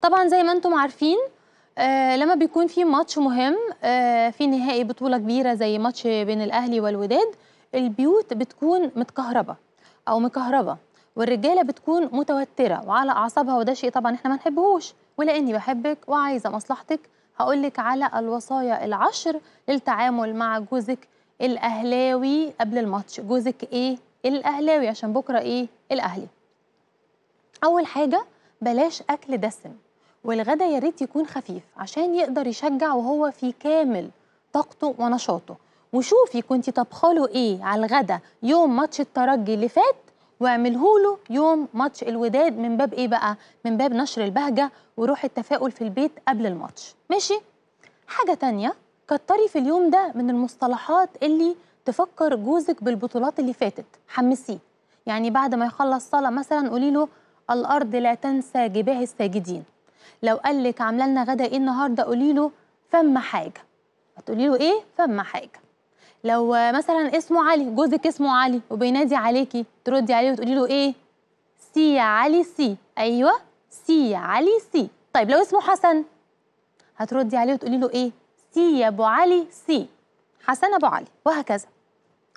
طبعا زي ما انتم عارفين آه لما بيكون في ماتش مهم آه في نهائي بطولة كبيرة زي ماتش بين الأهلي والوداد البيوت بتكون متكهربة أو مكهربة والرجالة بتكون متوترة وعلى أعصابها وده شيء طبعا احنا ما نحبهوش ولأني بحبك وعايزة مصلحتك هقولك على الوصايا العشر للتعامل مع جوزك الأهلاوي قبل الماتش جوزك إيه؟ الأهلاوي عشان بكرة إيه؟ الأهلي أول حاجة بلاش أكل دسم والغدا يا ريت يكون خفيف عشان يقدر يشجع وهو في كامل طاقته ونشاطه وشوفي كنت له ايه على الغدا يوم ماتش الترجي اللي فات واعمله له يوم ماتش الوداد من باب ايه بقى من باب نشر البهجه وروح التفاؤل في البيت قبل الماتش ماشي حاجه تانية كتري في اليوم ده من المصطلحات اللي تفكر جوزك بالبطولات اللي فاتت حمسيه يعني بعد ما يخلص صلاه مثلا قولي له الارض لا تنسى جباه الساجدين لو قال لك عامله لنا غدا ايه النهارده قولي له فما حاجه هتقولي له ايه فما حاجه لو مثلا اسمه علي جوزك اسمه علي وبينادي عليكي تردي عليه وتقولي له ايه سي يا علي سي ايوه سي يا علي سي طيب لو اسمه حسن هتردي عليه وتقولي له ايه سي يا ابو علي سي حسن ابو علي وهكذا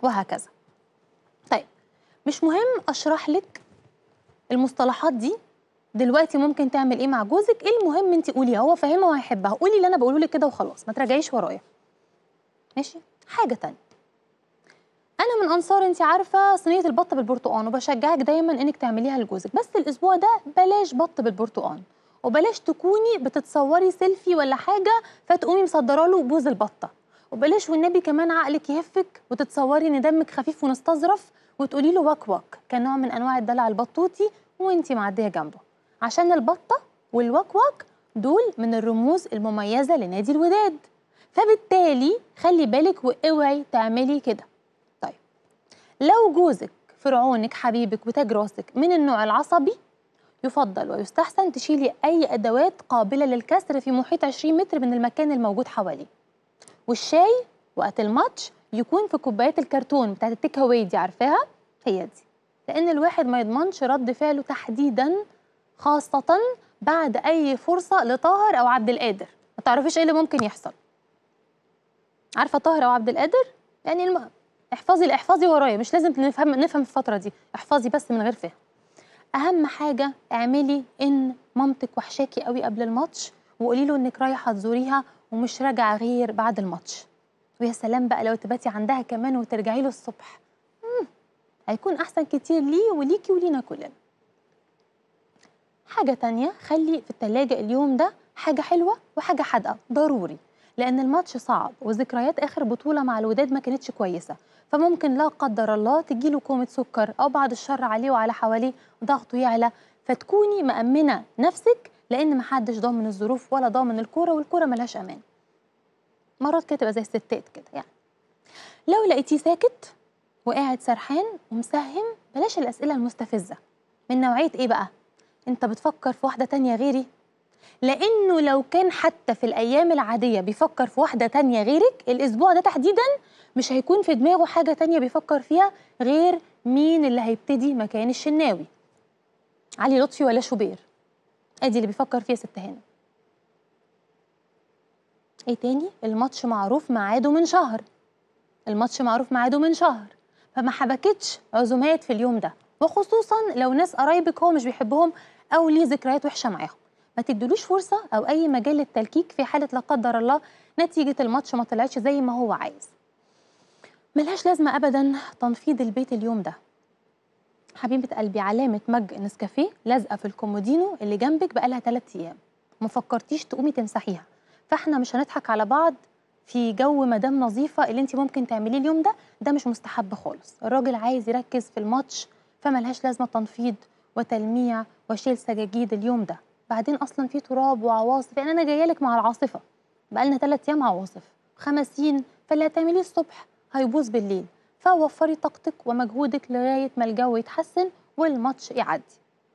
وهكذا طيب مش مهم اشرح لك المصطلحات دي دلوقتي ممكن تعمل ايه مع جوزك ايه المهم انت قولي هو فاهمها وهيحبها قولي اللي انا بقوله لك كده وخلاص ما تراجعيش ورايا ماشي حاجه تانية انا من انصار انت عارفه صينيه البط بالبرتقال وبشجعك دايما انك تعمليها لجوزك بس الاسبوع ده بلاش بط بالبرتقال وبلاش تكوني بتتصوري سيلفي ولا حاجه فتقومي مصدره له بوز البطه وبلاش والنبي كمان عقلك يهفك وتتصوري ان دمك خفيف ونستظرف وتقولي له وك وك كنوع من انواع الدلع البطوطي وانت معديه جنبه عشان البطة والوكوك دول من الرموز المميزة لنادي الوداد فبالتالي خلي بالك واوعي تعملي كده طيب لو جوزك فرعونك حبيبك وتاج راسك من النوع العصبي يفضل ويستحسن تشيلي أي أدوات قابلة للكسر في محيط 20 متر من المكان الموجود حواليه والشاي وقت الماتش يكون في كوبايات الكرتون بتاعت التيك دي عارفاها هي دي لأن الواحد ما يضمنش رد فعله تحديدا خاصة بعد أي فرصة لطاهر أو عبد القادر ما تعرفيش إيه اللي ممكن يحصل عارفة طاهر أو عبد القادر يعني الم... احفظي احفظي ورايا مش لازم نفهم نفهم الفترة دي احفظي بس من غير فهم أهم حاجة اعملي إن مامتك وحشاكي قوي قبل الماتش وقولي له إنك رايحة تزوريها ومش راجعة غير بعد الماتش ويا سلام بقى لو تباتي عندها كمان وترجعي له الصبح هيكون احسن كتير ليه وليكي ولينا كلنا حاجة تانية خلي في التلاجة اليوم ده حاجة حلوة وحاجة حادقة ضروري لأن الماتش صعب وذكريات آخر بطولة مع الوداد ما كانتش كويسة فممكن لا قدر الله تجيله كومة سكر أو بعد الشر عليه وعلى حواليه ضغطه يعلى فتكوني مأمنة نفسك لأن محدش ضامن الظروف ولا ضامن الكورة والكورة ملهاش أمان مرات كده تبقى زي الستات كده يعني لو لقيتيه ساكت وقاعد سرحان ومسهم بلاش الأسئلة المستفزة من نوعية إيه بقى؟ انت بتفكر في واحده تانية غيري لانه لو كان حتى في الايام العاديه بيفكر في واحده تانية غيرك الاسبوع ده تحديدا مش هيكون في دماغه حاجه تانية بيفكر فيها غير مين اللي هيبتدي مكان الشناوي علي لطفي ولا شوبير ادي اللي بيفكر فيها ست هانم ايه تاني الماتش معروف ميعاده من شهر الماتش معروف ميعاده من شهر فما حبكتش عزومات في اليوم ده وخصوصا لو ناس قرايبك هو مش بيحبهم او ليه ذكريات وحشه معاهم ما تدلوش فرصه او اي مجال للتلكيك في حاله لا قدر الله نتيجه الماتش ما طلعتش زي ما هو عايز ملهاش لازمه ابدا تنفيض البيت اليوم ده حبيبه قلبي علامه مج نسكافيه لازقه في الكومودينو اللي جنبك بقالها 3 ايام ما فكرتيش تقومي تمسحيها فاحنا مش هنضحك على بعض في جو مدام نظيفه اللي انت ممكن تعمليه اليوم ده ده مش مستحب خالص الراجل عايز يركز في الماتش فملهاش لازمه تنفيض وتلميع وشيل سجاجيد اليوم ده بعدين اصلا في تراب وعواصف يعني انا جايه لك مع العاصفه بقالنا ثلاث ايام عواصف خمسين فاللي هتعمليه الصبح هيبوظ بالليل فوفري طاقتك ومجهودك لغايه ما الجو يتحسن والماتش يعدي